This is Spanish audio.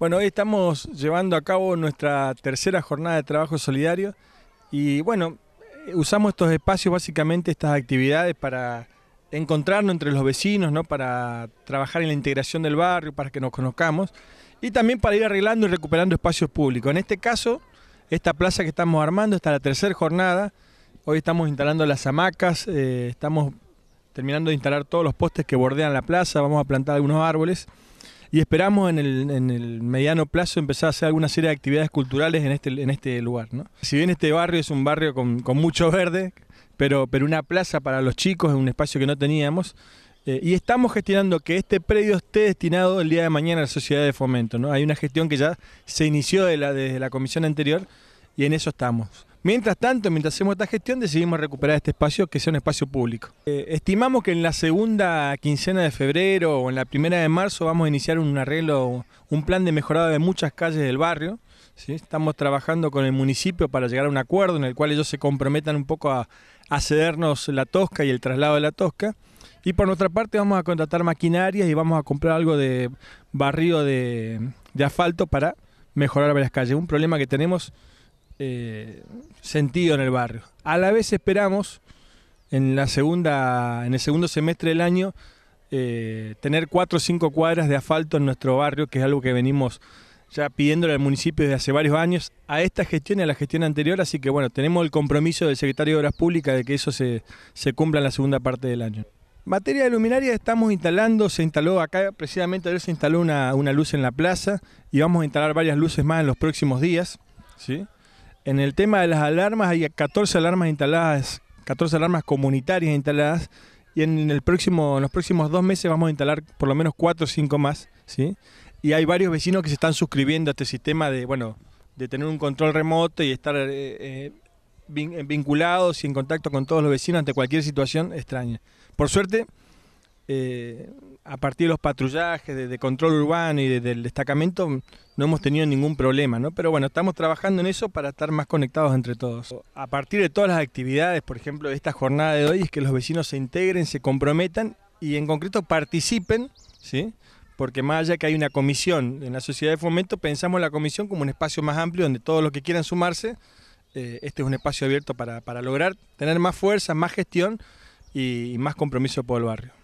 Bueno, hoy estamos llevando a cabo nuestra tercera jornada de trabajo solidario y bueno, usamos estos espacios, básicamente estas actividades para encontrarnos entre los vecinos, ¿no? para trabajar en la integración del barrio, para que nos conozcamos y también para ir arreglando y recuperando espacios públicos. En este caso, esta plaza que estamos armando, está la tercera jornada, hoy estamos instalando las hamacas, eh, estamos terminando de instalar todos los postes que bordean la plaza, vamos a plantar algunos árboles y esperamos en el, mediano plazo empezar a hacer alguna serie de actividades culturales en este, este lugar. ¿no? Si bien este barrio es un barrio con, mucho verde, pero, una plaza para los chicos es un espacio que no teníamos. Eh, y estamos gestionando que este predio esté destinado el día de mañana a la sociedad de fomento. ¿no? Hay una gestión que ya se inició desde la comisión anterior y en eso estamos. Mientras tanto, mientras hacemos esta gestión, decidimos recuperar este espacio que sea un espacio público. Eh, estimamos que en la segunda quincena de febrero o en la primera de marzo vamos a iniciar un arreglo, un plan de mejorada de muchas calles del barrio. Estamos trabajando con el municipio para llegar a un acuerdo en el cual ellos se comprometan un poco a, cedernos la tosca y el traslado de la tosca. Y por nuestra parte vamos a contratar maquinarias y vamos a comprar algo de barrido de, asfalto para mejorar las calles. Un problema que tenemos eh, sentido en el barrio. A la vez esperamos en la segunda, en el segundo semestre del año, eh, tener cuatro o cinco cuadras de asfalto en nuestro barrio, que es algo que venimos ya pidiéndole al municipio desde hace varios años, a esta gestión y a la gestión anterior, así que bueno, tenemos el compromiso del secretario de Obras Públicas de que eso se, cumpla en la segunda parte del año. Materia de luminaria estamos instalando, se instaló acá, precisamente ayer se instaló una, una luz en la plaza y vamos a instalar varias luces más en los próximos días. ¿sí? En el tema de las alarmas, hay 14 alarmas instaladas, 14 alarmas comunitarias instaladas, y en, el próximo, los próximos dos meses vamos a instalar por lo menos 4 o 5 más, ¿sí? Y hay varios vecinos que se están suscribiendo a este sistema de, bueno, de tener un control remoto y estar eh, eh, eh, vinculados y en contacto con todos los vecinos ante cualquier situación extraña. Por suerte, a partir de los patrullajes, de, control urbano y del destacamento, no hemos tenido ningún problema, ¿no? Pero bueno, estamos trabajando en eso para estar más conectados entre todos. A partir de todas las actividades, por ejemplo, de esta jornada de hoy, es que los vecinos se integren, se comprometan y en concreto participen, ¿sí? Porque más allá que hay una comisión en la sociedad de fomento, pensamos la comisión como un espacio más amplio donde todos los que quieran sumarse, eh, este es un espacio abierto para, lograr tener más fuerza, más gestión y más compromiso por el barrio.